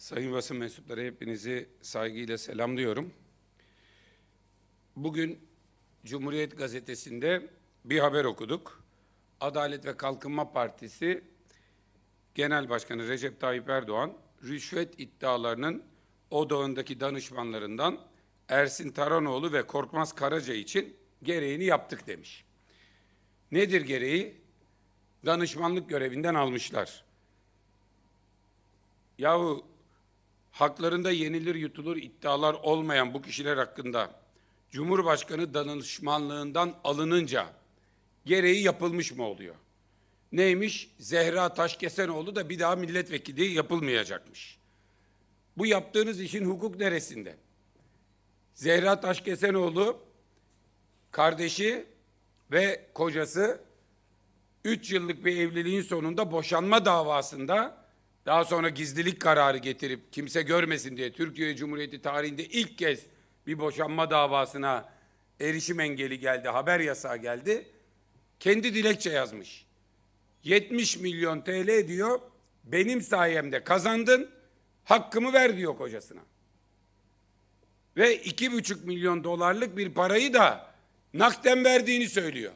Sayın basın mensupları hepinizi saygıyla selamlıyorum. Bugün Cumhuriyet Gazetesi'nde bir haber okuduk. Adalet ve Kalkınma Partisi Genel Başkanı Recep Tayyip Erdoğan rüşvet iddialarının odağındaki danışmanlarından Ersin Taranoğlu ve Korkmaz Karaca için gereğini yaptık demiş. Nedir gereği? Danışmanlık görevinden almışlar. Yahu haklarında yenilir yutulur iddialar olmayan bu kişiler hakkında Cumhurbaşkanı danışmanlığından alınınca gereği yapılmış mı oluyor? Neymiş? Zehra Taşkesenoğlu da bir daha milletvekili yapılmayacakmış. Bu yaptığınız işin hukuk neresinde? Zehra Taşkesenoğlu kardeşi ve kocası 3 yıllık bir evliliğin sonunda boşanma davasında daha sonra gizlilik kararı getirip kimse görmesin diye Türkiye Cumhuriyeti tarihinde ilk kez bir boşanma davasına erişim engeli geldi, haber yasağı geldi. Kendi dilekçe yazmış. 70 milyon TL diyor, benim sayemde kazandın, hakkımı ver diyor kocasına. Ve iki buçuk milyon dolarlık bir parayı da nakden verdiğini söylüyor.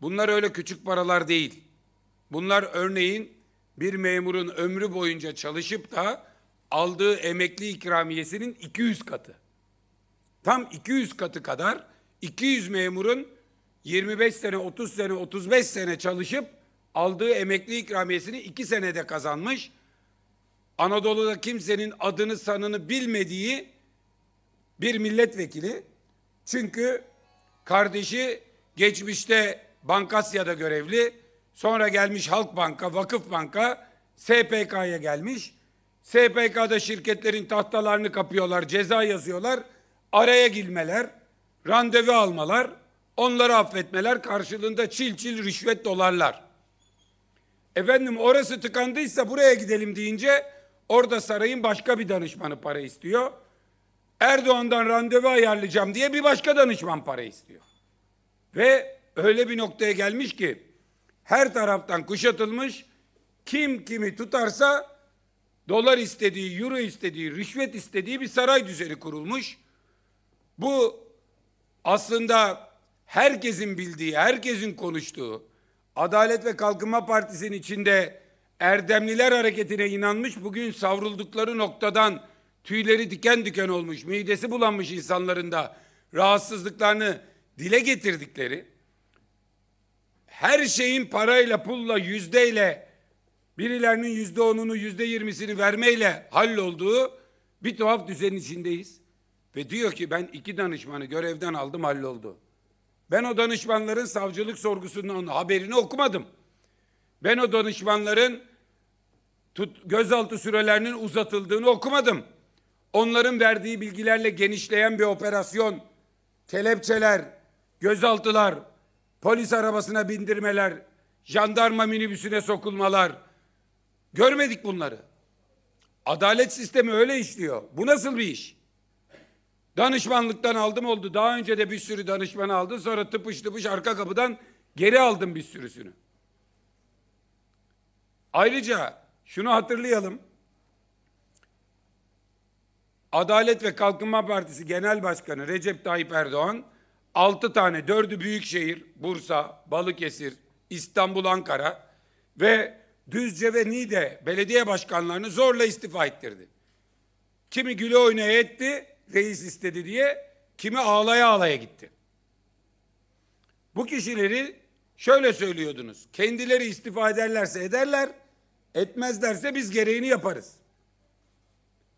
Bunlar öyle küçük paralar değil. Bunlar örneğin bir memurun ömrü boyunca çalışıp da aldığı emekli ikramiyesinin 200 katı. Tam 200 katı kadar 200 memurun 25 sene, 30 sene, 35 sene çalışıp aldığı emekli ikramiyesini 2 senede kazanmış. Anadolu'da kimsenin adını sanını bilmediği bir milletvekili. Çünkü kardeşi geçmişte Bankasya'da görevli, Sonra gelmiş Halk Banka, Vakıf Banka, SPK'ya gelmiş. SPK'da şirketlerin tahtalarını kapıyorlar, ceza yazıyorlar. Araya girmeler, randevu almalar, onları affetmeler, karşılığında çil çil rüşvet dolarlar. Efendim orası tıkandıysa buraya gidelim deyince orada sarayın başka bir danışmanı para istiyor. Erdoğan'dan randevu ayarlayacağım diye bir başka danışman para istiyor. Ve öyle bir noktaya gelmiş ki her taraftan kuşatılmış. Kim kimi tutarsa dolar istediği, euro istediği, rüşvet istediği bir saray düzeni kurulmuş. Bu aslında herkesin bildiği, herkesin konuştuğu, Adalet ve Kalkınma Partisi'nin içinde Erdemliler hareketine inanmış, bugün savruldukları noktadan tüyleri diken diken olmuş, midesi bulanmış insanların da rahatsızlıklarını dile getirdikleri her şeyin parayla, pulla, yüzdeyle, birilerinin yüzde onunu, yüzde yirmisini vermeyle hallolduğu bir tuhaf düzenin içindeyiz. Ve diyor ki ben iki danışmanı görevden aldım halloldu. Ben o danışmanların savcılık sorgusunun haberini okumadım. Ben o danışmanların tut, gözaltı sürelerinin uzatıldığını okumadım. Onların verdiği bilgilerle genişleyen bir operasyon, kelepçeler, gözaltılar, polis arabasına bindirmeler, jandarma minibüsüne sokulmalar. Görmedik bunları. Adalet sistemi öyle işliyor. Bu nasıl bir iş? Danışmanlıktan aldım oldu. Daha önce de bir sürü danışman aldım. Sonra tıpış tıpış arka kapıdan geri aldım bir sürüsünü. Ayrıca şunu hatırlayalım. Adalet ve Kalkınma Partisi Genel Başkanı Recep Tayyip Erdoğan Altı tane, dördü Büyükşehir, Bursa, Balıkesir, İstanbul, Ankara ve Düzce ve Niğde belediye başkanlarını zorla istifa ettirdi. Kimi güle oynaya etti, reis istedi diye, kimi ağlaya ağlaya gitti. Bu kişileri şöyle söylüyordunuz. Kendileri istifa ederlerse ederler, etmezlerse biz gereğini yaparız.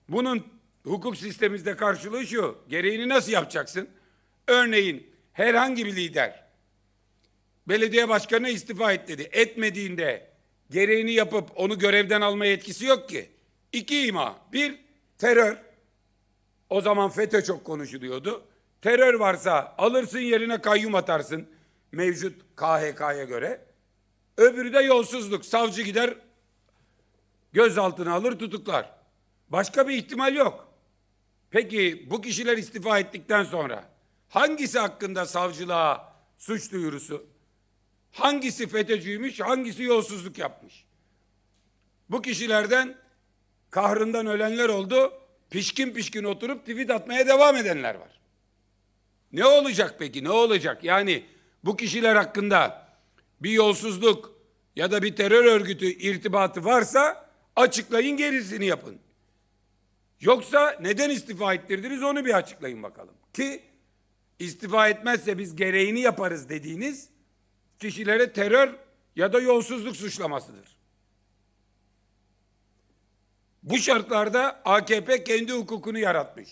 Bunun hukuk sistemimizde karşılığı şu, gereğini nasıl yapacaksın? Örneğin herhangi bir lider belediye başkanı istifa et dedi. Etmediğinde gereğini yapıp onu görevden alma yetkisi yok ki. İki ima. Bir, terör. O zaman FETÖ çok konuşuluyordu. Terör varsa alırsın yerine kayyum atarsın mevcut KHK'ya göre. Öbürü de yolsuzluk. Savcı gider gözaltına alır tutuklar. Başka bir ihtimal yok. Peki bu kişiler istifa ettikten sonra Hangisi hakkında savcılığa suç duyurusu? Hangisi FETÖ'cüymüş, hangisi yolsuzluk yapmış? Bu kişilerden kahrından ölenler oldu. Pişkin pişkin oturup tweet atmaya devam edenler var. Ne olacak peki? Ne olacak? Yani bu kişiler hakkında bir yolsuzluk ya da bir terör örgütü irtibatı varsa açıklayın gerisini yapın. Yoksa neden istifa ettirdiniz onu bir açıklayın bakalım. Ki istifa etmezse biz gereğini yaparız dediğiniz kişilere terör ya da yolsuzluk suçlamasıdır. Bu şartlarda AKP kendi hukukunu yaratmış.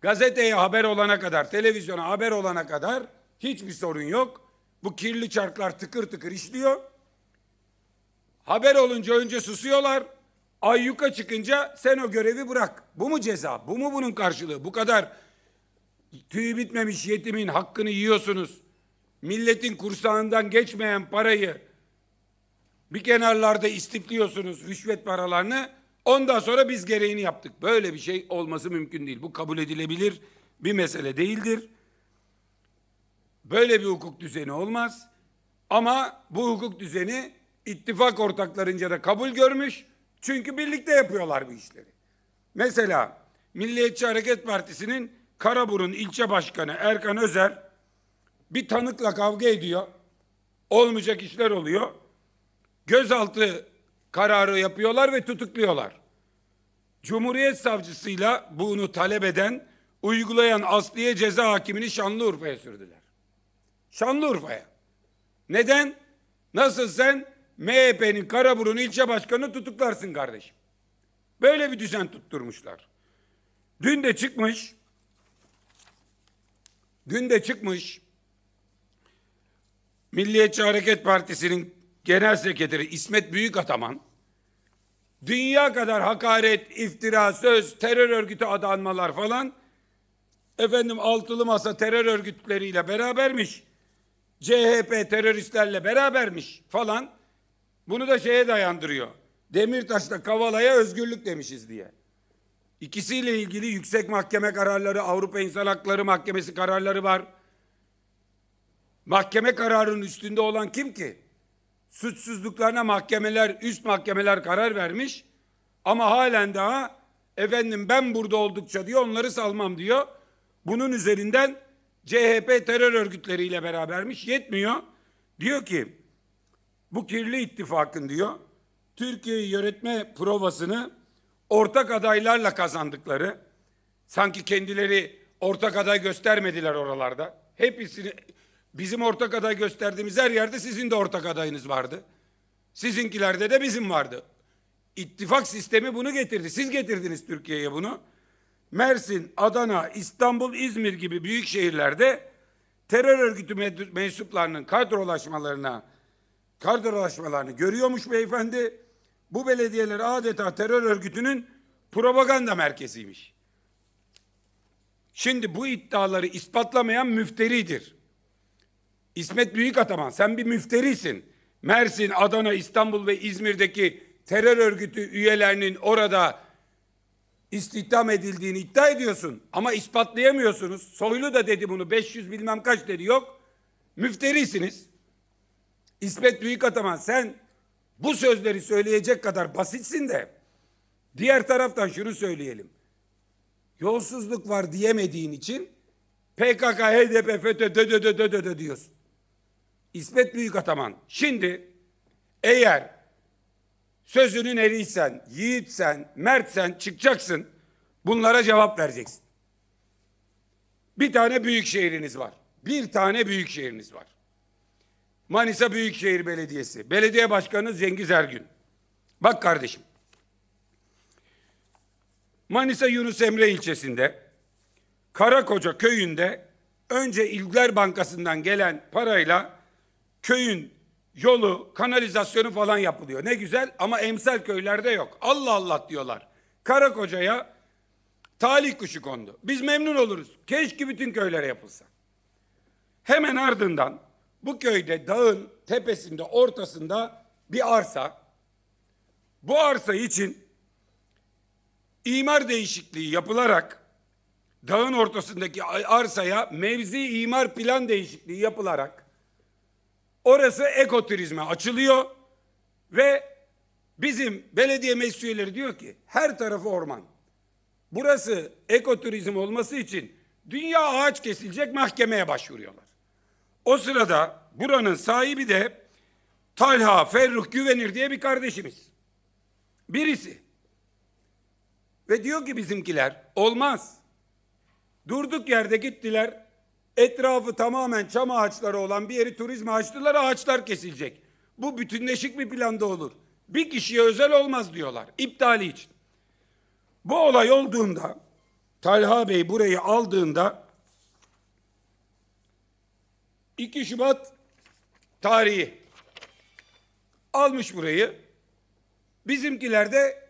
Gazeteye haber olana kadar, televizyona haber olana kadar hiçbir sorun yok. Bu kirli çarklar tıkır tıkır işliyor. Haber olunca önce susuyorlar. ay Ayyuka çıkınca sen o görevi bırak. Bu mu ceza? Bu mu bunun karşılığı? Bu kadar tüyü bitmemiş yetimin hakkını yiyorsunuz. Milletin kursağından geçmeyen parayı bir kenarlarda istifliyorsunuz rüşvet paralarını. Ondan sonra biz gereğini yaptık. Böyle bir şey olması mümkün değil. Bu kabul edilebilir bir mesele değildir. Böyle bir hukuk düzeni olmaz. Ama bu hukuk düzeni ittifak ortaklarınca da kabul görmüş. Çünkü birlikte yapıyorlar bu işleri. Mesela Milliyetçi Hareket Partisi'nin Karaburun ilçe başkanı Erkan Özer bir tanıkla kavga ediyor. Olmayacak işler oluyor. Gözaltı kararı yapıyorlar ve tutukluyorlar. Cumhuriyet savcısıyla bunu talep eden, uygulayan Asliye ceza hakimini Şanlıurfa'ya sürdüler. Şanlıurfa'ya. Neden? Nasıl sen MHP'nin Karaburun ilçe başkanını tutuklarsın kardeşim. Böyle bir düzen tutturmuşlar. Dün de çıkmış Günde çıkmış Milliyetçi Hareket Partisi'nin genel sekreteri İsmet Büyükataman dünya kadar hakaret, iftira, söz, terör örgütü adanmalar falan efendim altılı masa terör örgütleriyle berabermiş. CHP teröristlerle berabermiş falan. Bunu da şeye dayandırıyor. Demirtaş'ta Kavala'ya özgürlük demişiz diye. İkisiyle ilgili yüksek mahkeme kararları, Avrupa İnsan Hakları Mahkemesi kararları var. Mahkeme kararının üstünde olan kim ki? Suçsuzluklarına mahkemeler, üst mahkemeler karar vermiş. Ama halen daha efendim ben burada oldukça diyor onları salmam diyor. Bunun üzerinden CHP terör örgütleriyle berabermiş. Yetmiyor. Diyor ki bu kirli ittifakın diyor Türkiye yönetme provasını ortak adaylarla kazandıkları, sanki kendileri ortak aday göstermediler oralarda. Hepsini bizim ortak aday gösterdiğimiz her yerde sizin de ortak adayınız vardı. Sizinkilerde de bizim vardı. İttifak sistemi bunu getirdi. Siz getirdiniz Türkiye'ye bunu. Mersin, Adana, İstanbul, İzmir gibi büyük şehirlerde terör örgütü mensuplarının kadrolaşmalarına kadrolaşmalarını görüyormuş beyefendi bu belediyeler adeta terör örgütünün propaganda merkeziymiş. Şimdi bu iddiaları ispatlamayan müfteridir. İsmet Büyük Ataman sen bir müfterisin. Mersin, Adana, İstanbul ve İzmir'deki terör örgütü üyelerinin orada istihdam edildiğini iddia ediyorsun ama ispatlayamıyorsunuz. Soylu da dedi bunu 500 bilmem kaç dedi yok. Müfterisiniz. İsmet Büyükataman sen bu sözleri söyleyecek kadar basitsin de diğer taraftan şunu söyleyelim. Yolsuzluk var diyemediğin için PKK, HDP, FETÖ, dö dö dö dö dö dö diyorsun. İsmet Büyükataman şimdi eğer sözünün eriysen, yiğitsen, mertsen çıkacaksın bunlara cevap vereceksin. Bir tane büyük şehriniz var. Bir tane büyük şehriniz var. Manisa Büyükşehir Belediyesi. Belediye Başkanı Cengiz Ergün. Bak kardeşim. Manisa Yunus Emre ilçesinde Karakoca köyünde önce İlgler Bankası'ndan gelen parayla köyün yolu, kanalizasyonu falan yapılıyor. Ne güzel ama emsal köylerde yok. Allah Allah diyorlar. Karakoca'ya talih kuşu kondu. Biz memnun oluruz. Keşke bütün köylere yapılsa. Hemen ardından bu köyde dağın tepesinde ortasında bir arsa. Bu arsa için imar değişikliği yapılarak dağın ortasındaki arsaya mevzi imar plan değişikliği yapılarak orası ekoturizme açılıyor ve bizim belediye meclis diyor ki her tarafı orman. Burası ekoturizm olması için dünya ağaç kesilecek mahkemeye başvuruyorlar. O sırada buranın sahibi de Talha Ferruh Güvenir diye bir kardeşimiz. Birisi. Ve diyor ki bizimkiler olmaz. Durduk yerde gittiler. Etrafı tamamen çam ağaçları olan bir yeri turizme açtılar. Ağaçlar kesilecek. Bu bütünleşik bir planda olur. Bir kişiye özel olmaz diyorlar. iptali için. Bu olay olduğunda Talha Bey burayı aldığında 2 Şubat tarihi almış burayı. Bizimkiler de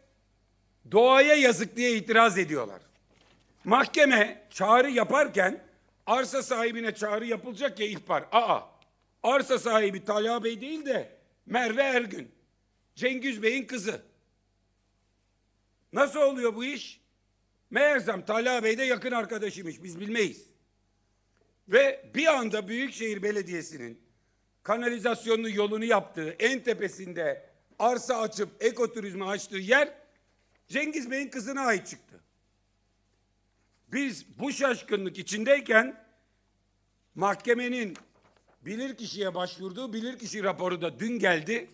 doğaya yazık diye itiraz ediyorlar. Mahkeme çağrı yaparken arsa sahibine çağrı yapılacak ya ihbar. Aa arsa sahibi Talha Bey değil de Merve Ergün. Cengiz Bey'in kızı. Nasıl oluyor bu iş? Meğersem Talha Bey de yakın arkadaşıymış. Biz bilmeyiz. Ve bir anda Büyükşehir Belediyesi'nin kanalizasyonunu yolunu yaptığı en tepesinde arsa açıp ekoturizmi açtığı yer Cengiz Bey'in kızına ait çıktı. Biz bu şaşkınlık içindeyken mahkemenin bilirkişiye başvurduğu bilirkişi raporu da dün geldi.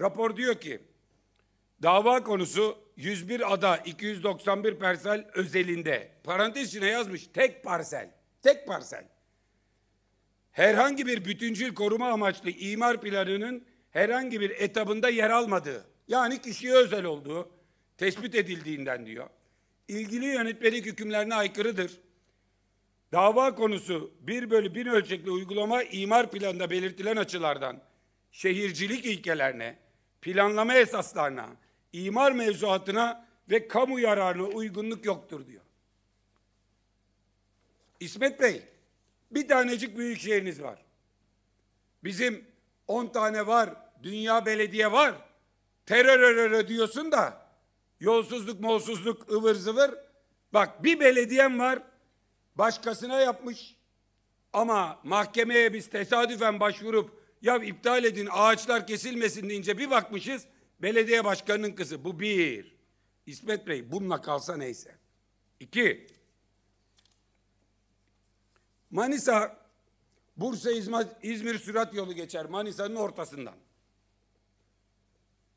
Rapor diyor ki dava konusu 101 ada 291 parsel özelinde parantez içine yazmış tek parsel Tek parsel. Herhangi bir bütüncül koruma amaçlı imar planının herhangi bir etabında yer almadığı, yani kişiye özel olduğu tespit edildiğinden diyor. İlgili yönetmelik hükümlerine aykırıdır. Dava konusu bir bölü bin ölçekli uygulama imar planında belirtilen açılardan, şehircilik ilkelerine, planlama esaslarına, imar mevzuatına ve kamu yararlı uygunluk yoktur diyor. İsmet Bey, bir tanecik büyük şehriniz var. Bizim on tane var, dünya belediye var. Terör örör diyorsun da, yolsuzluk molsuzluk ıvır zıvır. Bak bir belediyem var, başkasına yapmış. Ama mahkemeye biz tesadüfen başvurup ya iptal edin ağaçlar kesilmesin deyince bir bakmışız belediye başkanının kızı bu bir. İsmet Bey bununla kalsa neyse. İki, Manisa, Bursa, İzmir, sürat yolu geçer Manisa'nın ortasından.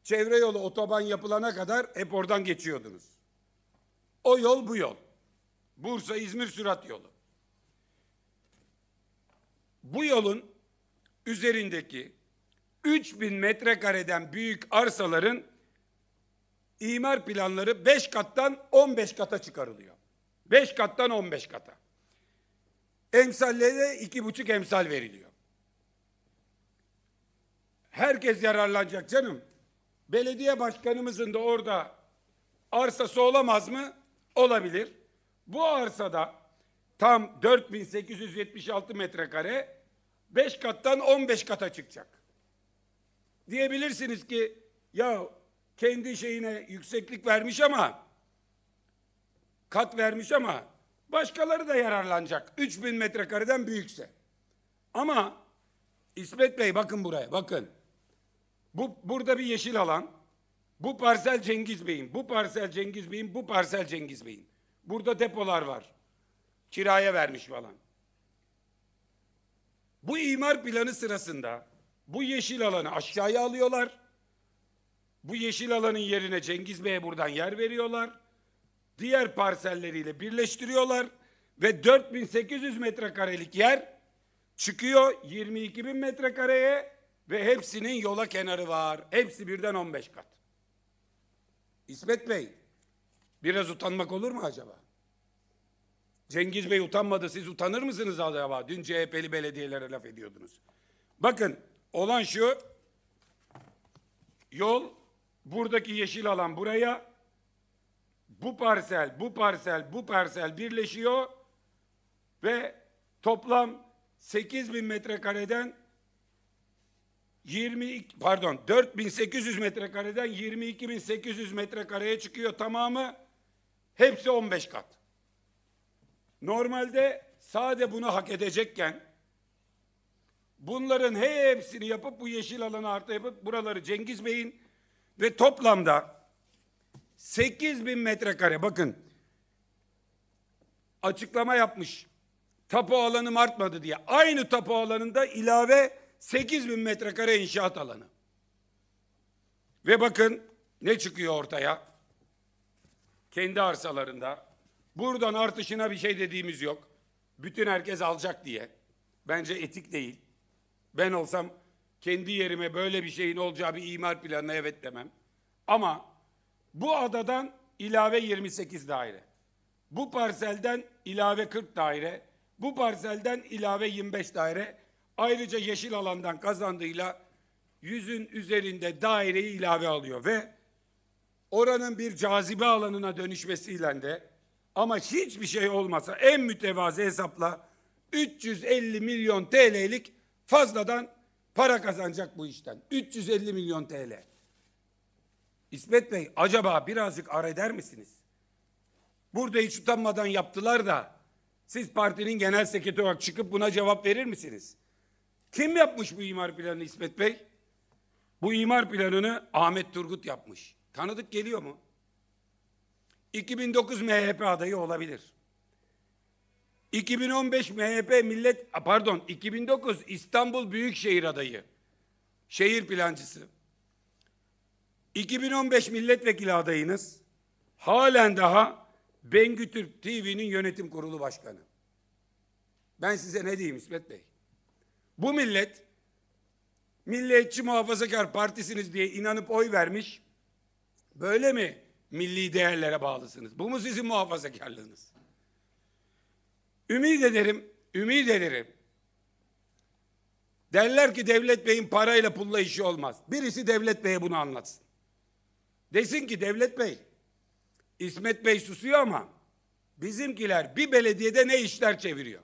Çevre yolu otoban yapılana kadar hep oradan geçiyordunuz. O yol bu yol. Bursa, İzmir sürat yolu. Bu yolun üzerindeki 3000 metrekareden büyük arsaların imar planları 5 kattan 15 kata çıkarılıyor. 5 kattan 15 kata. Emsallere iki buçuk emsal veriliyor. Herkes yararlanacak canım. Belediye başkanımızın da orada arsası olamaz mı? Olabilir. Bu arsada tam 4876 metrekare 5 kattan 15 kata çıkacak. Diyebilirsiniz ki ya kendi şeyine yükseklik vermiş ama kat vermiş ama Başkaları da yararlanacak. 3000 metrekareden büyükse. Ama İsmet Bey bakın buraya bakın. Bu burada bir yeşil alan. Bu parsel Cengiz Bey'in, bu parsel Cengiz Bey'in, bu parsel Cengiz Bey'in. Burada depolar var. Kiraya vermiş falan. Bu imar planı sırasında bu yeşil alanı aşağıya alıyorlar. Bu yeşil alanın yerine Cengiz Bey'e buradan yer veriyorlar diğer parselleriyle birleştiriyorlar ve 4800 metrekarelik yer çıkıyor 22.000 metrekareye ve hepsinin yola kenarı var. Hepsi birden 15 kat. İsmet Bey, biraz utanmak olur mu acaba? Cengiz Bey utanmadı, siz utanır mısınız acaba? Dün CHP'li belediyelere laf ediyordunuz. Bakın, olan şu, yol, buradaki yeşil alan buraya, bu parsel, bu parsel, bu parsel birleşiyor ve toplam 8 bin metrekareden 20 pardon 4800 metrekareden 22800 metrekareye çıkıyor tamamı. Hepsi 15 kat. Normalde sade bunu hak edecekken bunların hepsini yapıp bu yeşil alanı artı yapıp buraları Cengiz Bey'in ve toplamda 8 bin metrekare bakın açıklama yapmış. Tapu alanım artmadı diye. Aynı tapu alanında ilave 8 bin metrekare inşaat alanı. Ve bakın ne çıkıyor ortaya? Kendi arsalarında. Buradan artışına bir şey dediğimiz yok. Bütün herkes alacak diye. Bence etik değil. Ben olsam kendi yerime böyle bir şeyin olacağı bir imar planına evet demem. Ama bu adadan ilave 28 daire. Bu parselden ilave 40 daire. Bu parselden ilave 25 daire. Ayrıca yeşil alandan kazandığıyla yüzün üzerinde daireyi ilave alıyor ve oranın bir cazibe alanına dönüşmesiyle de ama hiçbir şey olmasa en mütevazı hesapla 350 milyon TL'lik fazladan para kazanacak bu işten. 350 milyon TL. İsmet Bey acaba birazcık ar eder misiniz? Burada hiç utanmadan yaptılar da siz partinin genel sekreteri olarak çıkıp buna cevap verir misiniz? Kim yapmış bu imar planını İsmet Bey? Bu imar planını Ahmet Turgut yapmış. Tanıdık geliyor mu? 2009 MHP adayı olabilir. 2015 MHP millet pardon 2009 İstanbul Büyükşehir adayı. Şehir plancısı. 2015 milletvekili adayınız halen daha Bengü Türk TV'nin yönetim kurulu başkanı. Ben size ne diyeyim İsmet Bey? Bu millet Milliyetçi Muhafazakar Partisiniz diye inanıp oy vermiş. Böyle mi milli değerlere bağlısınız? Bu mu sizin muhafazakarlığınız? Ümit ederim, ümit ederim. Derler ki Devlet Bey'in parayla pulla işi olmaz. Birisi Devlet Bey'e bunu anlatsın. Desin ki Devlet Bey, İsmet Bey susuyor ama bizimkiler bir belediyede ne işler çeviriyor?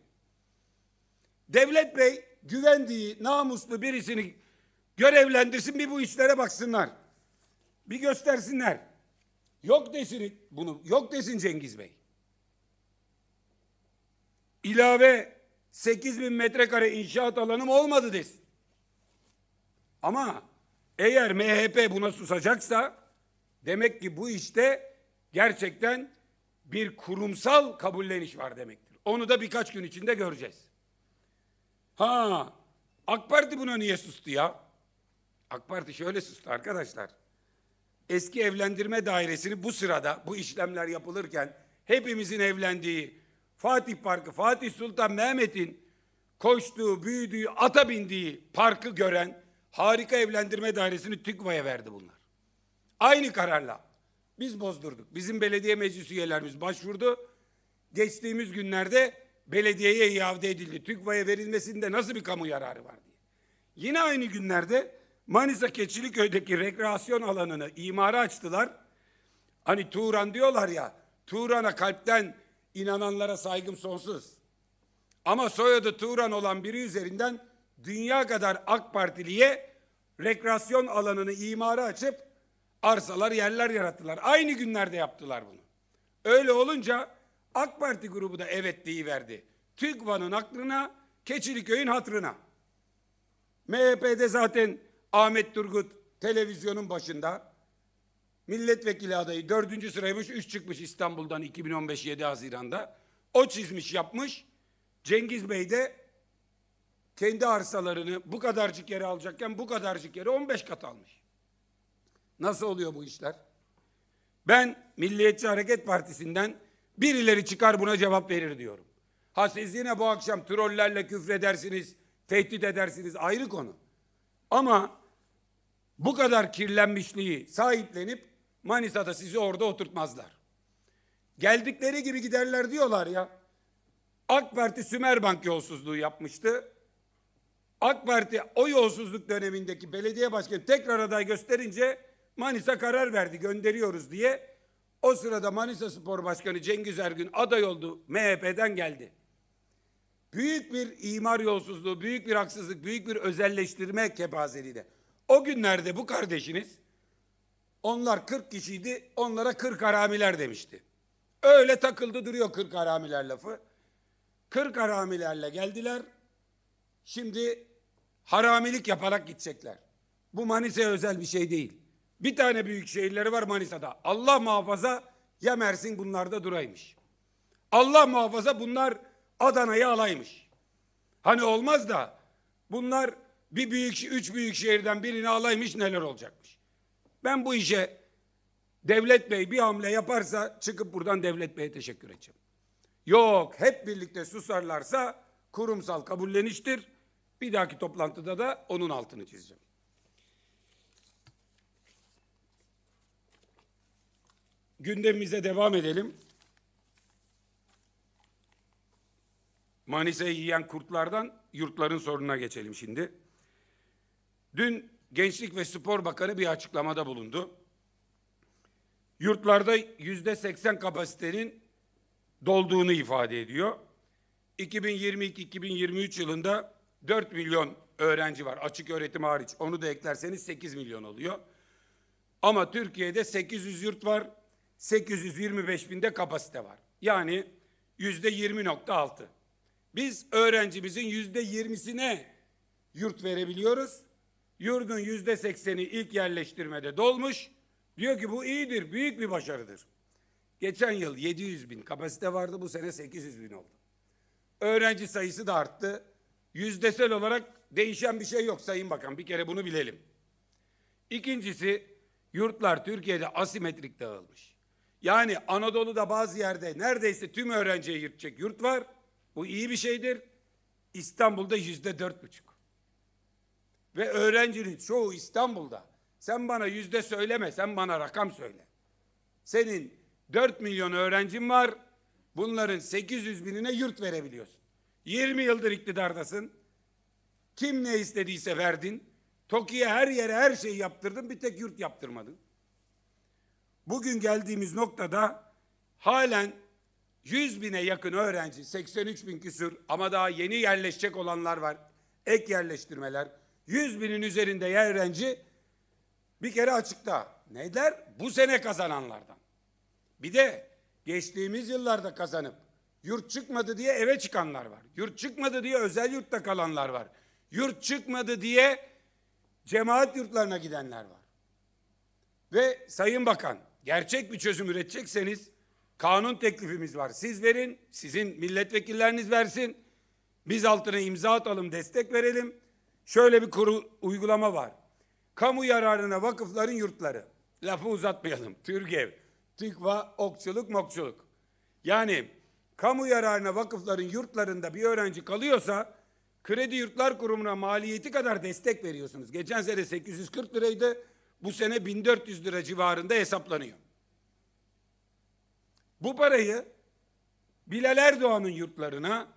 Devlet Bey güvendiği namuslu birisini görevlendirsin bir bu işlere baksınlar. Bir göstersinler. Yok desin bunu, yok desin Cengiz Bey. İlave 8 bin metrekare inşaat alanım olmadı desin. Ama eğer MHP buna susacaksa Demek ki bu işte gerçekten bir kurumsal kabulleniş var demektir. Onu da birkaç gün içinde göreceğiz. Ha, AK Parti buna niye sustu ya? AK Parti şöyle sustu arkadaşlar. Eski evlendirme dairesini bu sırada bu işlemler yapılırken hepimizin evlendiği Fatih Parkı, Fatih Sultan Mehmet'in koştuğu, büyüdüğü, ata bindiği parkı gören harika evlendirme dairesini TÜGVA'ya verdi bunlar. Aynı kararla biz bozdurduk. Bizim belediye meclis üyelerimiz başvurdu. Geçtiğimiz günlerde belediyeye iade edildi. TÜGVA'ya verilmesinde nasıl bir kamu yararı var diye. Yine aynı günlerde Manisa Keçiliköy'deki rekreasyon alanını imara açtılar. Hani Turan diyorlar ya, Turan'a kalpten inananlara saygım sonsuz. Ama soyadı Turan olan biri üzerinden dünya kadar AK Partili'ye rekreasyon alanını imara açıp arsalar, yerler yarattılar. Aynı günlerde yaptılar bunu. Öyle olunca AK Parti grubu da evet verdi. TÜGVA'nın aklına, Keçiliköy'ün hatrına. MHP'de zaten Ahmet Turgut televizyonun başında milletvekili adayı dördüncü sıraymış, üç çıkmış İstanbul'dan 2015 7 Haziran'da. O çizmiş yapmış. Cengiz Bey de kendi arsalarını bu kadarcık yere alacakken bu kadarcık yere 15 kat almış. Nasıl oluyor bu işler? Ben Milliyetçi Hareket Partisi'nden birileri çıkar buna cevap verir diyorum. Ha siz yine bu akşam trollerle küfredersiniz, tehdit edersiniz ayrı konu. Ama bu kadar kirlenmişliği sahiplenip Manisa'da sizi orada oturtmazlar. Geldikleri gibi giderler diyorlar ya. AK Parti Sümerbank yolsuzluğu yapmıştı. AK Parti o yolsuzluk dönemindeki belediye başkanı tekrar aday gösterince Manisa karar verdi gönderiyoruz diye. O sırada Manisa Spor Başkanı Cengiz Ergün aday oldu. MHP'den geldi. Büyük bir imar yolsuzluğu, büyük bir haksızlık, büyük bir özelleştirme kepazeliğiyle. O günlerde bu kardeşiniz onlar 40 kişiydi, onlara 40 haramiler demişti. Öyle takıldı duruyor 40 haramiler lafı. 40 haramilerle geldiler. Şimdi haramilik yaparak gidecekler. Bu Manisa'ya özel bir şey değil. Bir tane büyük şehirleri var Manisa'da. Allah muhafaza ya Mersin bunlarda duraymış. Allah muhafaza bunlar Adana'yı alaymış. Hani olmaz da bunlar bir büyük, üç büyük şehirden birini alaymış neler olacakmış. Ben bu işe Devlet Bey bir hamle yaparsa çıkıp buradan Devlet Bey'e teşekkür edeceğim. Yok hep birlikte susarlarsa kurumsal kabulleniştir. Bir dahaki toplantıda da onun altını çizeceğim. gündemimize devam edelim. Manisa'yı yiyen kurtlardan yurtların sorununa geçelim şimdi. Dün Gençlik ve Spor Bakanı bir açıklamada bulundu. Yurtlarda yüzde seksen kapasitenin dolduğunu ifade ediyor. 2022-2023 yılında 4 milyon öğrenci var açık öğretim hariç. Onu da eklerseniz 8 milyon oluyor. Ama Türkiye'de 800 yurt var. 825 binde kapasite var. Yani yüzde 20.6. Biz öğrencimizin yüzde 20'sine yurt verebiliyoruz. Yurdun yüzde 80'i ilk yerleştirmede dolmuş. Diyor ki bu iyidir, büyük bir başarıdır. Geçen yıl 700 bin kapasite vardı, bu sene 800 bin oldu. Öğrenci sayısı da arttı. Yüzdesel olarak değişen bir şey yok Sayın Bakan, bir kere bunu bilelim. İkincisi, yurtlar Türkiye'de asimetrik dağılmış. Yani Anadolu'da bazı yerde neredeyse tüm öğrenciye yürütecek yurt var. Bu iyi bir şeydir. İstanbul'da yüzde dört buçuk. Ve öğrencinin çoğu İstanbul'da. Sen bana yüzde söyleme, sen bana rakam söyle. Senin dört milyon öğrencin var. Bunların 800 binine yurt verebiliyorsun. Yirmi yıldır iktidardasın. Kim ne istediyse verdin. TOKİ'ye her yere her şeyi yaptırdın. Bir tek yurt yaptırmadın. Bugün geldiğimiz noktada halen 100 bine yakın öğrenci, 83 bin küsür ama daha yeni yerleşecek olanlar var. Ek yerleştirmeler. 100 binin üzerinde yer öğrenci bir kere açıkta. Neler? Bu sene kazananlardan. Bir de geçtiğimiz yıllarda kazanıp yurt çıkmadı diye eve çıkanlar var. Yurt çıkmadı diye özel yurtta kalanlar var. Yurt çıkmadı diye cemaat yurtlarına gidenler var. Ve Sayın Bakan gerçek bir çözüm üretecekseniz kanun teklifimiz var. Siz verin, sizin milletvekilleriniz versin. Biz altına imza atalım, destek verelim. Şöyle bir kuru uygulama var. Kamu yararına vakıfların yurtları. Lafı uzatmayalım. TÜRGEV, TÜKVA, okçuluk, mokçuluk. Yani kamu yararına vakıfların yurtlarında bir öğrenci kalıyorsa Kredi Yurtlar Kurumu'na maliyeti kadar destek veriyorsunuz. Geçen sene 840 liraydı bu sene 1400 lira civarında hesaplanıyor. Bu parayı Bilal Erdoğan'ın yurtlarına,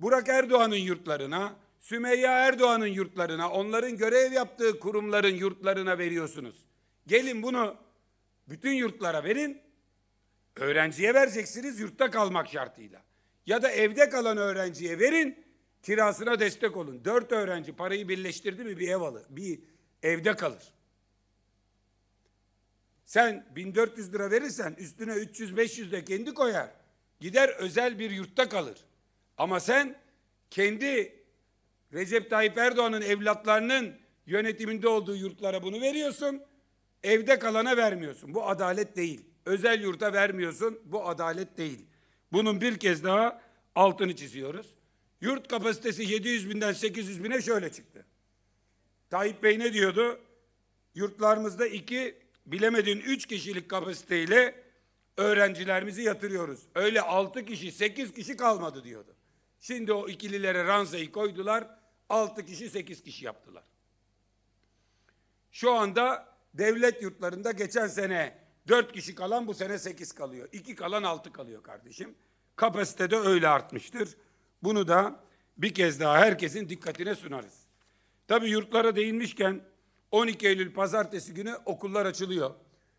Burak Erdoğan'ın yurtlarına, Sümeyye Erdoğan'ın yurtlarına, onların görev yaptığı kurumların yurtlarına veriyorsunuz. Gelin bunu bütün yurtlara verin. Öğrenciye vereceksiniz yurtta kalmak şartıyla. Ya da evde kalan öğrenciye verin, kirasına destek olun. Dört öğrenci parayı birleştirdi mi bir ev alır, bir evde kalır. Sen 1400 lira verirsen üstüne 300-500 de kendi koyar. Gider özel bir yurtta kalır. Ama sen kendi Recep Tayyip Erdoğan'ın evlatlarının yönetiminde olduğu yurtlara bunu veriyorsun. Evde kalana vermiyorsun. Bu adalet değil. Özel yurta vermiyorsun. Bu adalet değil. Bunun bir kez daha altını çiziyoruz. Yurt kapasitesi 700 binden 800 bine şöyle çıktı. Tayyip Bey ne diyordu? Yurtlarımızda iki bilemedin üç kişilik kapasiteyle öğrencilerimizi yatırıyoruz. Öyle altı kişi, sekiz kişi kalmadı diyordu. Şimdi o ikililere ranzayı koydular. Altı kişi, sekiz kişi yaptılar. Şu anda devlet yurtlarında geçen sene dört kişi kalan bu sene sekiz kalıyor. İki kalan altı kalıyor kardeşim. Kapasitede öyle artmıştır. Bunu da bir kez daha herkesin dikkatine sunarız. Tabii yurtlara değinmişken 12 Eylül pazartesi günü okullar açılıyor.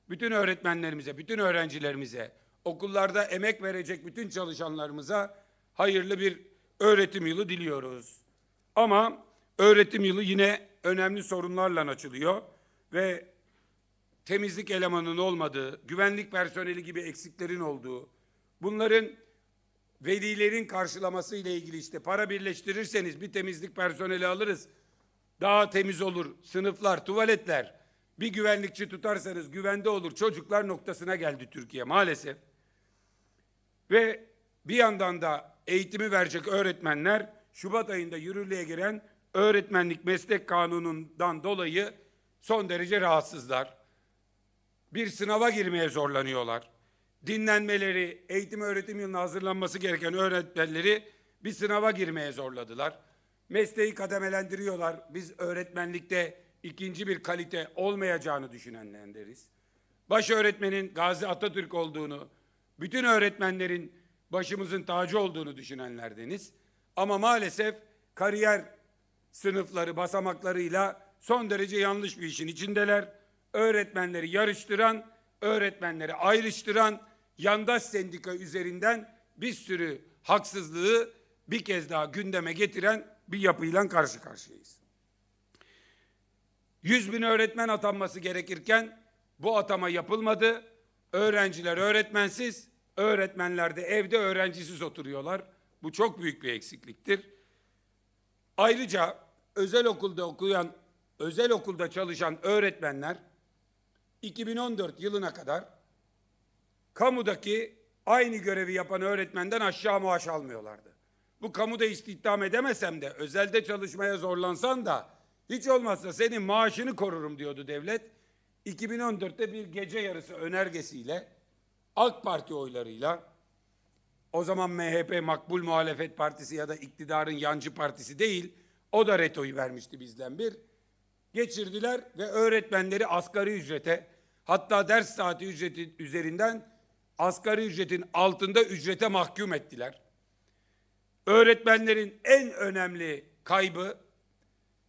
Bütün öğretmenlerimize, bütün öğrencilerimize, okullarda emek verecek bütün çalışanlarımıza hayırlı bir öğretim yılı diliyoruz. Ama öğretim yılı yine önemli sorunlarla açılıyor ve temizlik elemanının olmadığı, güvenlik personeli gibi eksiklerin olduğu, bunların velilerin karşılaması ile ilgili işte para birleştirirseniz bir temizlik personeli alırız, daha temiz olur sınıflar, tuvaletler. Bir güvenlikçi tutarsanız güvende olur çocuklar noktasına geldi Türkiye maalesef. Ve bir yandan da eğitimi verecek öğretmenler Şubat ayında yürürlüğe giren öğretmenlik meslek kanunundan dolayı son derece rahatsızlar. Bir sınava girmeye zorlanıyorlar. Dinlenmeleri, eğitim öğretim yılına hazırlanması gereken öğretmenleri bir sınava girmeye zorladılar. Mesleği kademelendiriyorlar. Biz öğretmenlikte ikinci bir kalite olmayacağını düşünenlerdeniz. Baş öğretmenin Gazi Atatürk olduğunu, bütün öğretmenlerin başımızın tacı olduğunu düşünenlerdeniz. Ama maalesef kariyer sınıfları, basamaklarıyla son derece yanlış bir işin içindeler. Öğretmenleri yarıştıran, öğretmenleri ayrıştıran yandaş sendika üzerinden bir sürü haksızlığı bir kez daha gündeme getiren bir yapıyla karşı karşıyayız. Yüz bin öğretmen atanması gerekirken bu atama yapılmadı. Öğrenciler öğretmensiz, öğretmenler de evde öğrencisiz oturuyorlar. Bu çok büyük bir eksikliktir. Ayrıca özel okulda okuyan, özel okulda çalışan öğretmenler 2014 yılına kadar kamudaki aynı görevi yapan öğretmenden aşağı maaş almıyorlardı. Bu kamuda istihdam edemesem de özelde çalışmaya zorlansan da hiç olmazsa senin maaşını korurum diyordu devlet. 2014'te bir gece yarısı önergesiyle AK Parti oylarıyla o zaman MHP makbul muhalefet partisi ya da iktidarın yancı partisi değil o da retoyu vermişti bizden bir. Geçirdiler ve öğretmenleri asgari ücrete hatta ders saati ücreti üzerinden asgari ücretin altında ücrete mahkum ettiler öğretmenlerin en önemli kaybı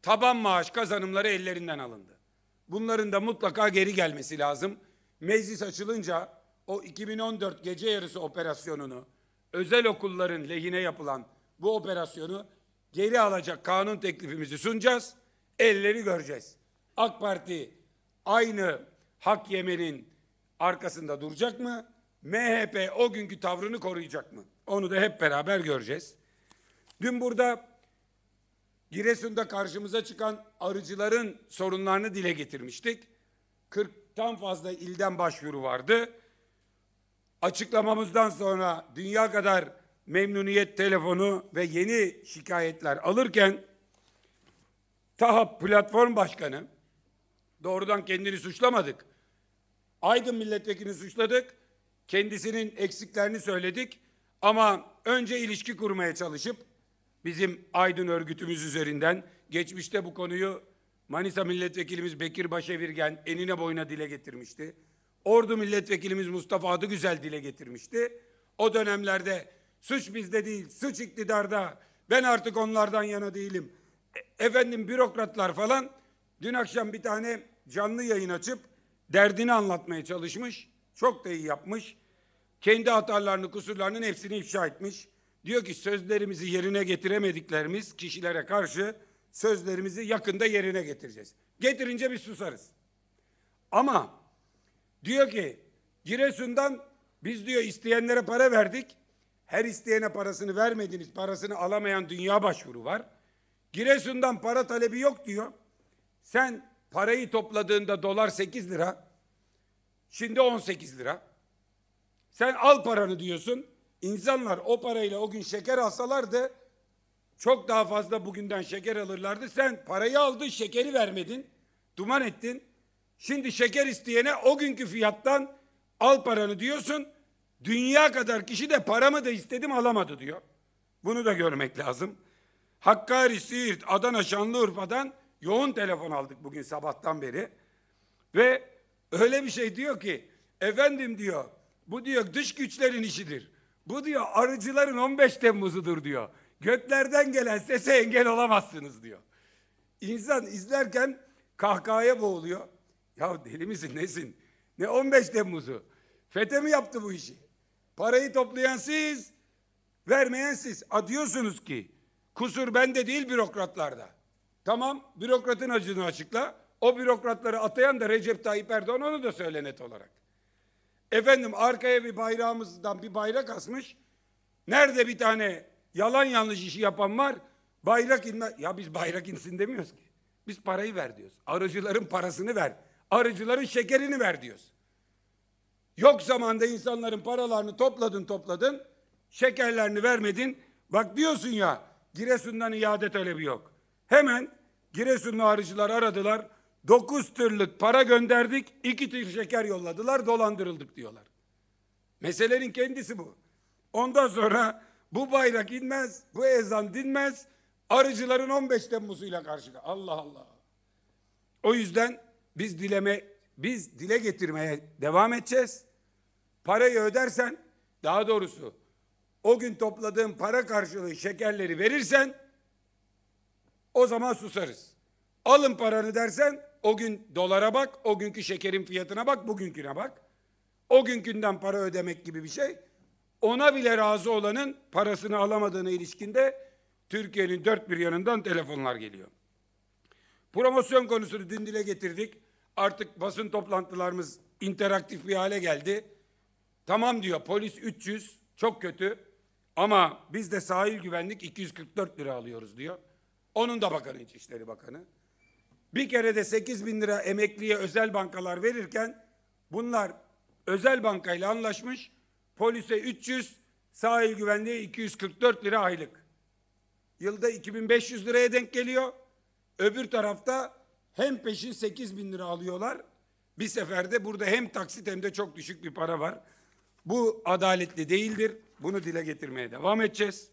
taban maaş kazanımları ellerinden alındı. Bunların da mutlaka geri gelmesi lazım. Meclis açılınca o 2014 gece yarısı operasyonunu, özel okulların lehine yapılan bu operasyonu geri alacak kanun teklifimizi sunacağız. Elleri göreceğiz. AK Parti aynı hak yemenin arkasında duracak mı? MHP o günkü tavrını koruyacak mı? Onu da hep beraber göreceğiz. Dün burada Giresun'da karşımıza çıkan arıcıların sorunlarını dile getirmiştik. 40'tan fazla ilden başvuru vardı. Açıklamamızdan sonra dünya kadar memnuniyet telefonu ve yeni şikayetler alırken TAHAP platform başkanı doğrudan kendini suçlamadık. Aydın milletvekini suçladık. Kendisinin eksiklerini söyledik. Ama önce ilişki kurmaya çalışıp bizim Aydın örgütümüz üzerinden geçmişte bu konuyu Manisa milletvekilimiz Bekir Başevirgen enine boyuna dile getirmişti. Ordu milletvekilimiz Mustafa Adıgüzel dile getirmişti. O dönemlerde suç bizde değil, suç iktidarda, ben artık onlardan yana değilim. E, efendim bürokratlar falan dün akşam bir tane canlı yayın açıp derdini anlatmaya çalışmış. Çok da iyi yapmış. Kendi hatalarını, kusurlarının hepsini ifşa etmiş. Diyor ki sözlerimizi yerine getiremediklerimiz kişilere karşı sözlerimizi yakında yerine getireceğiz. Getirince biz susarız. Ama diyor ki Giresun'dan biz diyor isteyenlere para verdik. Her isteyene parasını vermediniz. Parasını alamayan dünya başvuru var. Giresun'dan para talebi yok diyor. Sen parayı topladığında dolar 8 lira. Şimdi 18 lira. Sen al paranı diyorsun. İnsanlar o parayla o gün şeker alsalardı çok daha fazla bugünden şeker alırlardı. Sen parayı aldın, şekeri vermedin, duman ettin. Şimdi şeker isteyene o günkü fiyattan al paranı diyorsun. Dünya kadar kişi de paramı da istedim alamadı diyor. Bunu da görmek lazım. Hakkari, Siirt, Adana, Şanlıurfa'dan yoğun telefon aldık bugün sabahtan beri. Ve öyle bir şey diyor ki, efendim diyor, bu diyor dış güçlerin işidir. Bu diyor arıcıların 15 Temmuz'udur diyor. Göklerden gelen sese engel olamazsınız diyor. İnsan izlerken kahkahaya boğuluyor. Ya deli misin nesin? Ne 15 Temmuz'u? FETÖ mü yaptı bu işi? Parayı toplayan siz, vermeyen siz. Adıyorsunuz ki kusur bende değil bürokratlarda. Tamam bürokratın acını açıkla. O bürokratları atayan da Recep Tayyip Erdoğan onu da söyle net olarak. Efendim arkaya bir bayrağımızdan bir bayrak asmış. Nerede bir tane yalan yanlış işi yapan var? Bayrak inme. Ya biz bayrak insin demiyoruz ki. Biz parayı ver diyoruz. Arıcıların parasını ver. Arıcıların şekerini ver diyoruz. Yok zamanda insanların paralarını topladın topladın. Şekerlerini vermedin. Bak diyorsun ya Giresun'dan iade talebi yok. Hemen Giresunlu arıcılar aradılar. Dokuz tırlık para gönderdik, iki tır şeker yolladılar, dolandırıldık diyorlar. Meselenin kendisi bu. Ondan sonra bu bayrak inmez, bu ezan dinmez, arıcıların 15 Temmuz'uyla karşıda. Allah Allah. O yüzden biz dileme, biz dile getirmeye devam edeceğiz. Parayı ödersen, daha doğrusu o gün topladığın para karşılığı şekerleri verirsen o zaman susarız. Alın paranı dersen o gün dolara bak, o günkü şekerin fiyatına bak, bugünküne bak. O günkünden para ödemek gibi bir şey. Ona bile razı olanın parasını alamadığına ilişkinde Türkiye'nin dört bir yanından telefonlar geliyor. Promosyon konusunu dün dile getirdik. Artık basın toplantılarımız interaktif bir hale geldi. Tamam diyor polis 300 çok kötü ama biz de sahil güvenlik 244 lira alıyoruz diyor. Onun da bakanı İçişleri Bakanı. Bir kere de 8 bin lira emekliye özel bankalar verirken bunlar özel bankayla anlaşmış. Polise 300, sahil güvenliğe 244 lira aylık. Yılda 2500 liraya denk geliyor. Öbür tarafta hem peşin 8 bin lira alıyorlar. Bir seferde burada hem taksit hem de çok düşük bir para var. Bu adaletli değildir. Bunu dile getirmeye devam edeceğiz.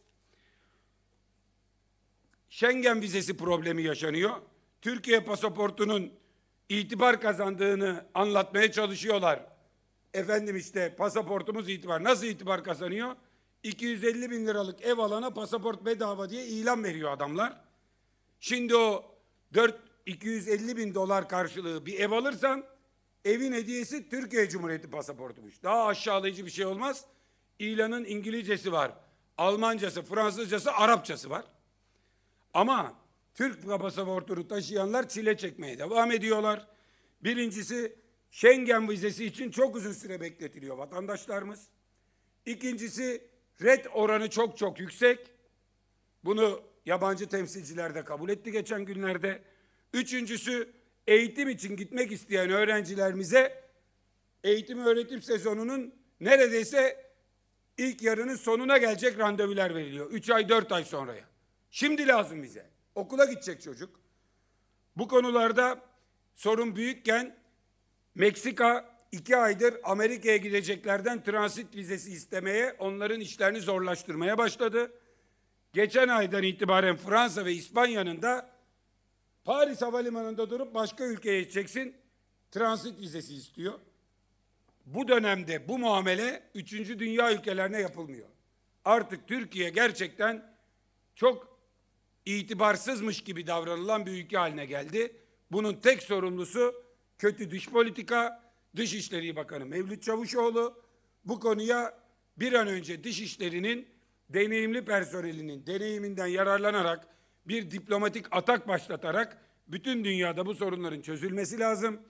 Schengen vizesi problemi yaşanıyor. Türkiye pasaportunun itibar kazandığını anlatmaya çalışıyorlar. Efendim işte pasaportumuz itibar. Nasıl itibar kazanıyor? 250 bin liralık ev alana pasaport bedava diye ilan veriyor adamlar. Şimdi o 4 250 bin dolar karşılığı bir ev alırsan evin hediyesi Türkiye Cumhuriyeti pasaportumuş. Daha aşağılayıcı bir şey olmaz. İlanın İngilizcesi var, Almancası, Fransızcası, Arapçası var. Ama Türk pasaportunu taşıyanlar çile çekmeye devam ediyorlar. Birincisi Schengen vizesi için çok uzun süre bekletiliyor vatandaşlarımız. İkincisi red oranı çok çok yüksek. Bunu yabancı temsilciler de kabul etti geçen günlerde. Üçüncüsü eğitim için gitmek isteyen öğrencilerimize eğitim öğretim sezonunun neredeyse ilk yarının sonuna gelecek randevular veriliyor. Üç ay dört ay sonraya. Şimdi lazım bize. Okula gidecek çocuk. Bu konularda sorun büyükken Meksika iki aydır Amerika'ya gideceklerden transit vizesi istemeye, onların işlerini zorlaştırmaya başladı. Geçen aydan itibaren Fransa ve İspanya'nın da Paris Havalimanı'nda durup başka ülkeye gideceksin, transit vizesi istiyor. Bu dönemde bu muamele üçüncü dünya ülkelerine yapılmıyor. Artık Türkiye gerçekten çok itibarsızmış gibi davranılan bir ülke haline geldi. Bunun tek sorumlusu kötü dış politika, Dışişleri Bakanı Mevlüt Çavuşoğlu bu konuya bir an önce Dışişleri'nin deneyimli personelinin deneyiminden yararlanarak bir diplomatik atak başlatarak bütün dünyada bu sorunların çözülmesi lazım.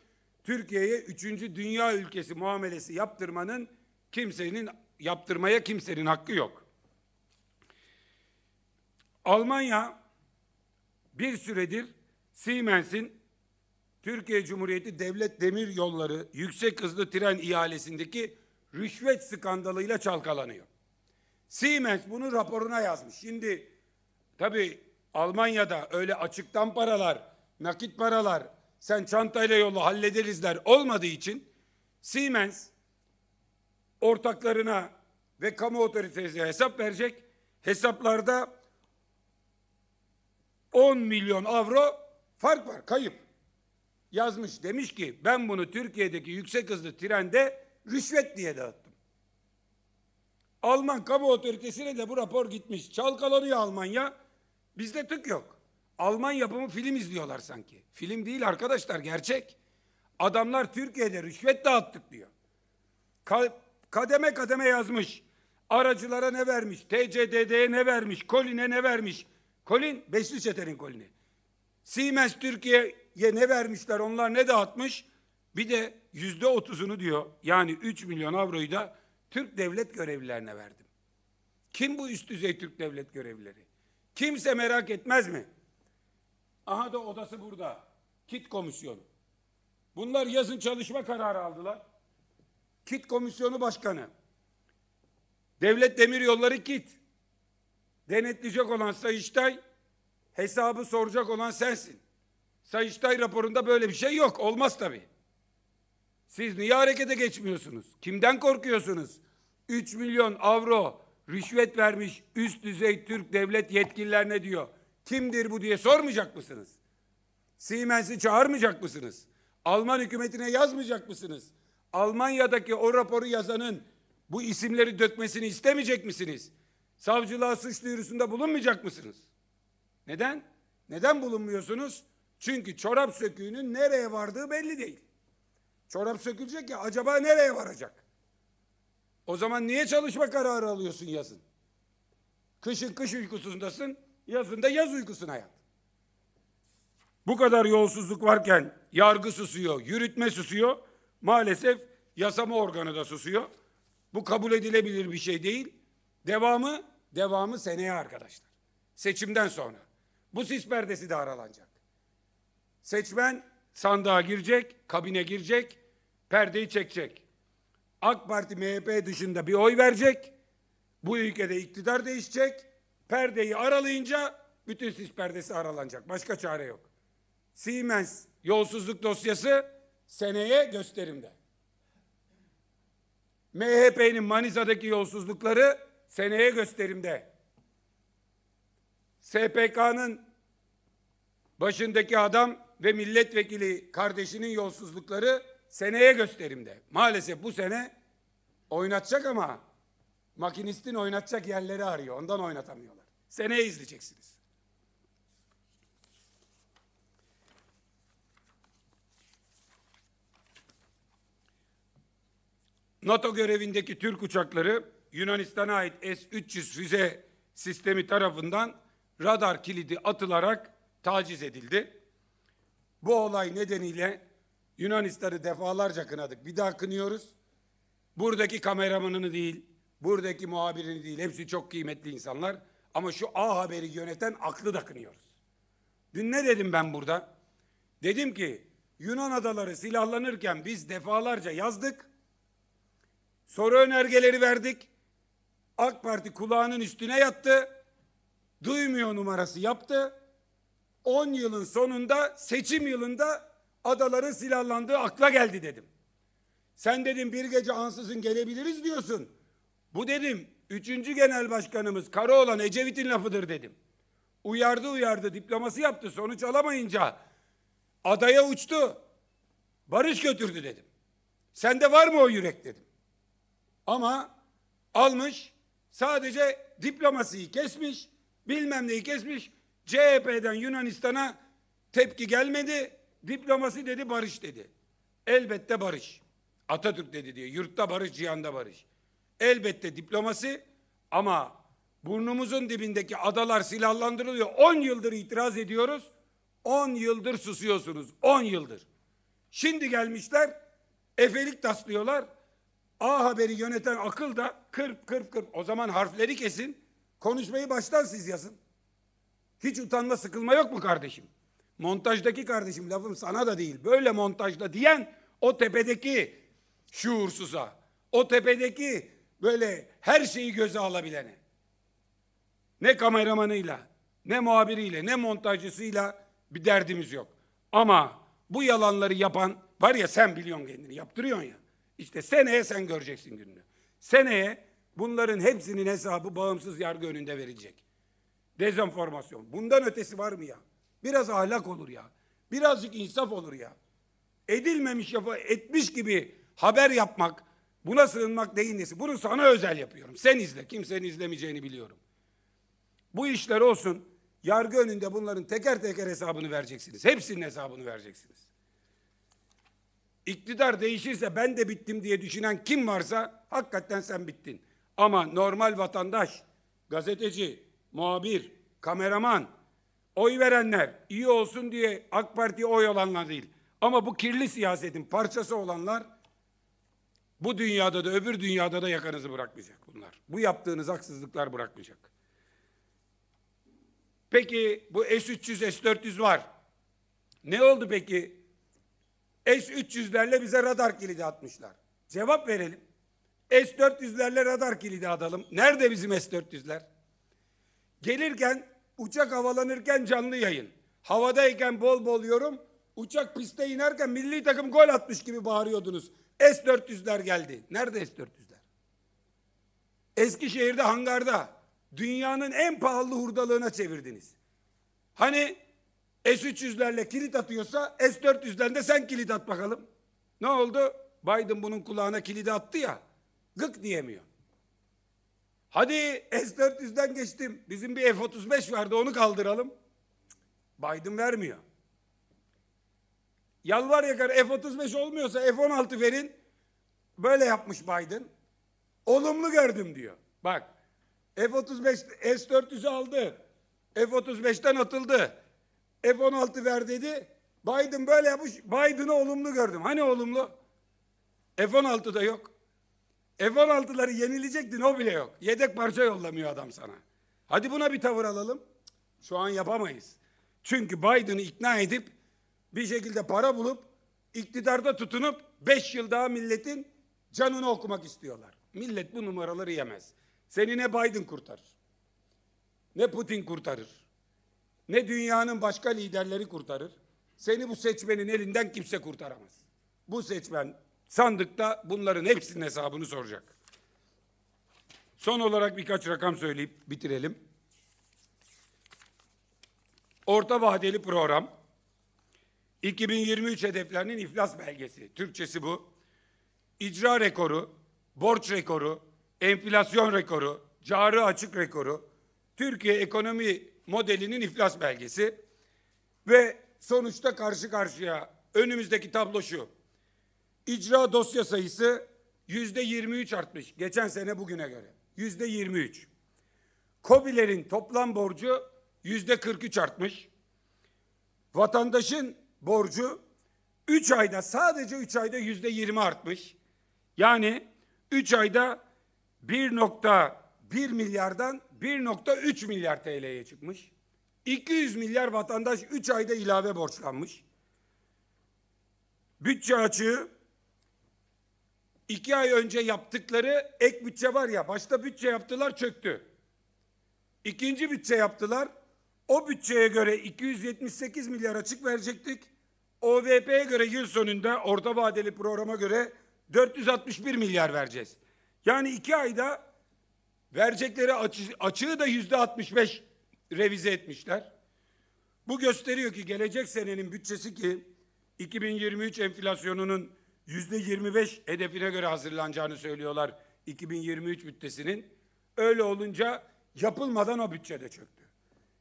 Türkiye'ye üçüncü dünya ülkesi muamelesi yaptırmanın kimsenin yaptırmaya kimsenin hakkı yok. Almanya bir süredir Siemens'in Türkiye Cumhuriyeti Devlet Demir Yolları yüksek hızlı tren ihalesindeki rüşvet skandalıyla çalkalanıyor. Siemens bunu raporuna yazmış. Şimdi tabii Almanya'da öyle açıktan paralar, nakit paralar, sen çantayla yolla hallederizler olmadığı için Siemens ortaklarına ve kamu otoritesine hesap verecek. Hesaplarda 10 milyon avro fark var, kayıp. Yazmış, demiş ki ben bunu Türkiye'deki yüksek hızlı trende rüşvet diye dağıttım. Alman kamu otoritesine de bu rapor gitmiş. Çalkalanıyor Almanya. Bizde tık yok. Alman yapımı film izliyorlar sanki. Film değil arkadaşlar, gerçek. Adamlar Türkiye'de rüşvet dağıttık diyor. Ka kademe kademe yazmış. Aracılara ne vermiş, TCDD'ye ne vermiş, Kolin'e ne vermiş, Kolin, Beşli Çeter'in kolini. Siemens Türkiye'ye ne vermişler, onlar ne dağıtmış? Bir de yüzde otuzunu diyor, yani üç milyon avroyu da Türk devlet görevlilerine verdim. Kim bu üst düzey Türk devlet görevlileri? Kimse merak etmez mi? Aha da odası burada. Kit komisyonu. Bunlar yazın çalışma kararı aldılar. Kit komisyonu başkanı. Devlet Demir Yolları Kit. Denetleyecek olan Sayıştay, hesabı soracak olan sensin. Sayıştay raporunda böyle bir şey yok. Olmaz tabii. Siz niye harekete geçmiyorsunuz? Kimden korkuyorsunuz? 3 milyon avro rüşvet vermiş üst düzey Türk devlet yetkililerine diyor. Kimdir bu diye sormayacak mısınız? Siemens'i çağırmayacak mısınız? Alman hükümetine yazmayacak mısınız? Almanya'daki o raporu yazanın bu isimleri dökmesini istemeyecek misiniz? savcılığa suç duyurusunda bulunmayacak mısınız? Neden? Neden bulunmuyorsunuz? Çünkü çorap söküğünün nereye vardığı belli değil. Çorap sökülecek ya acaba nereye varacak? O zaman niye çalışma kararı alıyorsun yazın? Kışın kış uykusundasın, yazın da yaz uykusun hayat. Bu kadar yolsuzluk varken yargı susuyor, yürütme susuyor. Maalesef yasama organı da susuyor. Bu kabul edilebilir bir şey değil. Devamı, devamı seneye arkadaşlar. Seçimden sonra. Bu sis perdesi de aralanacak. Seçmen sandığa girecek, kabine girecek, perdeyi çekecek. AK Parti MHP dışında bir oy verecek. Bu ülkede iktidar değişecek. Perdeyi aralayınca bütün sis perdesi aralanacak. Başka çare yok. Siemens yolsuzluk dosyası seneye gösterimde. MHP'nin Manisa'daki yolsuzlukları seneye gösterimde SPK'nın başındaki adam ve milletvekili kardeşinin yolsuzlukları seneye gösterimde. Maalesef bu sene oynatacak ama makinistin oynatacak yerleri arıyor. Ondan oynatamıyorlar. Seneye izleyeceksiniz. NATO görevindeki Türk uçakları Yunanistan'a ait S-300 füze sistemi tarafından radar kilidi atılarak taciz edildi. Bu olay nedeniyle Yunanistan'ı defalarca kınadık. Bir daha kınıyoruz. Buradaki kameramanını değil, buradaki muhabirini değil. Hepsi çok kıymetli insanlar. Ama şu A Haber'i yöneten aklı da kınıyoruz. Dün ne dedim ben burada? Dedim ki Yunan adaları silahlanırken biz defalarca yazdık. Soru önergeleri verdik. AK Parti kulağının üstüne yattı. Duymuyor numarası yaptı. 10 yılın sonunda seçim yılında adaların silahlandığı akla geldi dedim. Sen dedim bir gece ansızın gelebiliriz diyorsun. Bu dedim üçüncü genel başkanımız Karaoğlan Ecevit'in lafıdır dedim. Uyardı uyardı diploması yaptı sonuç alamayınca adaya uçtu. Barış götürdü dedim. Sende var mı o yürek dedim. Ama almış Sadece diplomasiyi kesmiş, bilmem neyi kesmiş. CHP'den Yunanistan'a tepki gelmedi. Diplomasi dedi, barış dedi. Elbette barış. Atatürk dedi diye. Yurtta barış, cihanda barış. Elbette diplomasi ama burnumuzun dibindeki adalar silahlandırılıyor. 10 yıldır itiraz ediyoruz. 10 yıldır susuyorsunuz. 10 yıldır. Şimdi gelmişler efelik taslıyorlar. A Haber'i yöneten akıl da kırp kırp kırp. O zaman harfleri kesin. Konuşmayı baştan siz yazın. Hiç utanma sıkılma yok mu kardeşim? Montajdaki kardeşim lafım sana da değil. Böyle montajda diyen o tepedeki şuursuza, o tepedeki böyle her şeyi göze alabilene. Ne kameramanıyla, ne muhabiriyle, ne montajcısıyla bir derdimiz yok. Ama bu yalanları yapan var ya sen biliyorsun kendini yaptırıyorsun ya. İşte seneye sen göreceksin gününü. Seneye bunların hepsinin hesabı bağımsız yargı önünde verilecek. Dezenformasyon. Bundan ötesi var mı ya? Biraz ahlak olur ya. Birazcık insaf olur ya. Edilmemiş yapa etmiş gibi haber yapmak, buna sığınmak neyin nesi? Bunu sana özel yapıyorum. Sen izle. Kimsenin izlemeyeceğini biliyorum. Bu işler olsun. Yargı önünde bunların teker teker hesabını vereceksiniz. Hepsinin hesabını vereceksiniz. İktidar değişirse ben de bittim diye düşünen kim varsa hakikaten sen bittin. Ama normal vatandaş, gazeteci, muhabir, kameraman, oy verenler iyi olsun diye AK Parti'ye oy olanlar değil. Ama bu kirli siyasetin parçası olanlar bu dünyada da öbür dünyada da yakanızı bırakmayacak bunlar. Bu yaptığınız haksızlıklar bırakmayacak. Peki bu S-300, S-400 var. Ne oldu peki S-300'lerle bize radar kilidi atmışlar. Cevap verelim. S-400'lerle radar kilidi atalım. Nerede bizim S-400'ler? Gelirken, uçak havalanırken canlı yayın. Havadayken bol bol yorum. Uçak piste inerken milli takım gol atmış gibi bağırıyordunuz. S-400'ler geldi. Nerede S-400'ler? Eskişehir'de hangarda dünyanın en pahalı hurdalığına çevirdiniz. Hani S-300'lerle kilit atıyorsa S-400'den de sen kilit at bakalım. Ne oldu? Biden bunun kulağına kilidi attı ya. Gık diyemiyor. Hadi S-400'den geçtim. Bizim bir F-35 vardı onu kaldıralım. Biden vermiyor. Yalvar yakar F-35 olmuyorsa F-16 verin. Böyle yapmış Biden. Olumlu gördüm diyor. Bak F-35 S-400'ü aldı. F-35'ten atıldı. F-16 ver dedi. Biden böyle yapmış. Biden'ı olumlu gördüm. Hani olumlu? F-16 da yok. F-16'ları yenilecektin o bile yok. Yedek parça yollamıyor adam sana. Hadi buna bir tavır alalım. Şu an yapamayız. Çünkü Biden'ı ikna edip bir şekilde para bulup iktidarda tutunup beş yıl daha milletin canını okumak istiyorlar. Millet bu numaraları yemez. Seni ne Biden kurtarır. Ne Putin kurtarır ne dünyanın başka liderleri kurtarır. Seni bu seçmenin elinden kimse kurtaramaz. Bu seçmen sandıkta bunların hepsinin hesabını soracak. Son olarak birkaç rakam söyleyip bitirelim. Orta vadeli program 2023 hedeflerinin iflas belgesi. Türkçesi bu. İcra rekoru, borç rekoru, enflasyon rekoru, cari açık rekoru, Türkiye ekonomi modelinin iflas belgesi ve sonuçta karşı karşıya önümüzdeki tablo şu. İcra dosya sayısı yüzde 23 artmış geçen sene bugüne göre. Yüzde 23. Kobilerin toplam borcu yüzde 43 artmış. Vatandaşın borcu 3 ayda sadece 3 ayda yüzde 20 artmış. Yani 3 ayda 1.1 milyardan 1.3 milyar TL'ye çıkmış. 200 milyar vatandaş 3 ayda ilave borçlanmış. Bütçe açığı 2 ay önce yaptıkları ek bütçe var ya başta bütçe yaptılar çöktü. İkinci bütçe yaptılar. O bütçeye göre 278 milyar açık verecektik. OVP'ye göre yıl sonunda orta vadeli programa göre 461 milyar vereceğiz. Yani iki ayda Verecekleri açığı da yüzde 65 revize etmişler. Bu gösteriyor ki gelecek senenin bütçesi ki 2023 enflasyonunun yüzde 25 hedefine göre hazırlanacağını söylüyorlar 2023 bütçesinin. Öyle olunca yapılmadan o bütçede çöktü.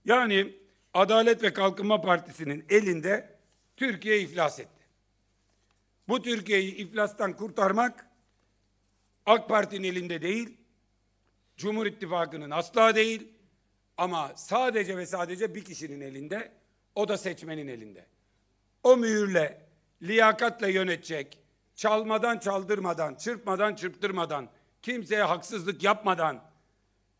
Yani Adalet ve Kalkınma Partisi'nin elinde Türkiye iflas etti. Bu Türkiye'yi iflastan kurtarmak AK Parti'nin elinde değil, Cumhur İttifakı'nın asla değil ama sadece ve sadece bir kişinin elinde o da seçmenin elinde. O mühürle liyakatla yönetecek, çalmadan çaldırmadan, çırpmadan çırptırmadan, kimseye haksızlık yapmadan,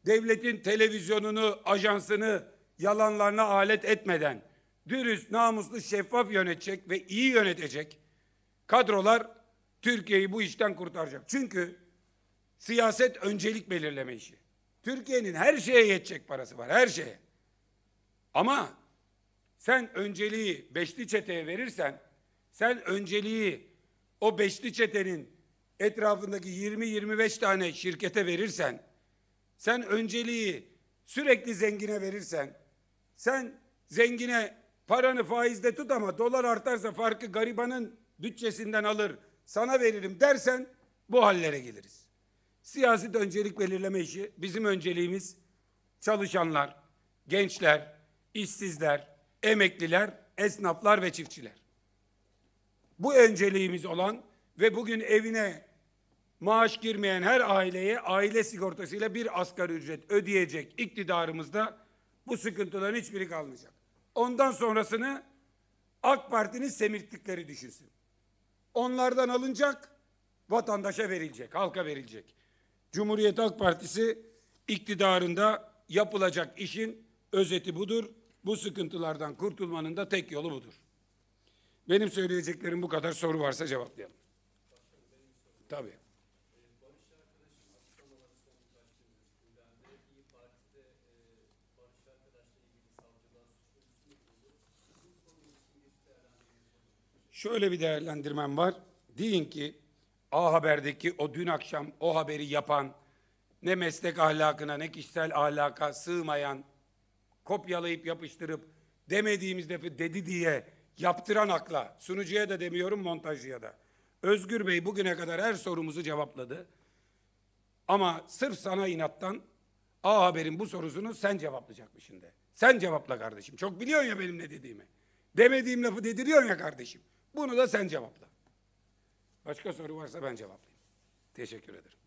devletin televizyonunu, ajansını yalanlarına alet etmeden, dürüst, namuslu, şeffaf yönetecek ve iyi yönetecek kadrolar Türkiye'yi bu işten kurtaracak. Çünkü siyaset öncelik belirleme işi. Türkiye'nin her şeye yetecek parası var, her şeye. Ama sen önceliği beşli çeteye verirsen, sen önceliği o beşli çetenin etrafındaki 20-25 tane şirkete verirsen, sen önceliği sürekli zengine verirsen, sen zengine paranı faizde tut ama dolar artarsa farkı garibanın bütçesinden alır, sana veririm dersen bu hallere geliriz. Siyaset öncelik belirleme işi. Bizim önceliğimiz çalışanlar, gençler, işsizler, emekliler, esnaflar ve çiftçiler. Bu önceliğimiz olan ve bugün evine maaş girmeyen her aileye aile sigortasıyla bir asgari ücret ödeyecek iktidarımızda bu sıkıntıların hiçbiri kalmayacak. Ondan sonrasını AK Parti'nin semirttikleri düşünsün. Onlardan alınacak, vatandaşa verilecek, halka verilecek. Cumhuriyet Halk Partisi iktidarında yapılacak işin özeti budur. Bu sıkıntılardan kurtulmanın da tek yolu budur. Benim söyleyeceklerim bu kadar. Soru varsa cevaplayalım. Tabii. Şöyle bir değerlendirmem var. Deyin ki A Haber'deki o dün akşam o haberi yapan, ne meslek ahlakına ne kişisel ahlaka sığmayan, kopyalayıp yapıştırıp demediğimiz defa dedi diye yaptıran akla, sunucuya da demiyorum montajcıya da. Özgür Bey bugüne kadar her sorumuzu cevapladı. Ama sırf sana inattan A Haber'in bu sorusunu sen cevaplayacakmışsın de. Sen cevapla kardeşim. Çok biliyorsun ya benim ne dediğimi. Demediğim lafı dediriyorsun ya kardeşim. Bunu da sen cevapla. Başka soru varsa ben cevaplayayım. Teşekkür ederim.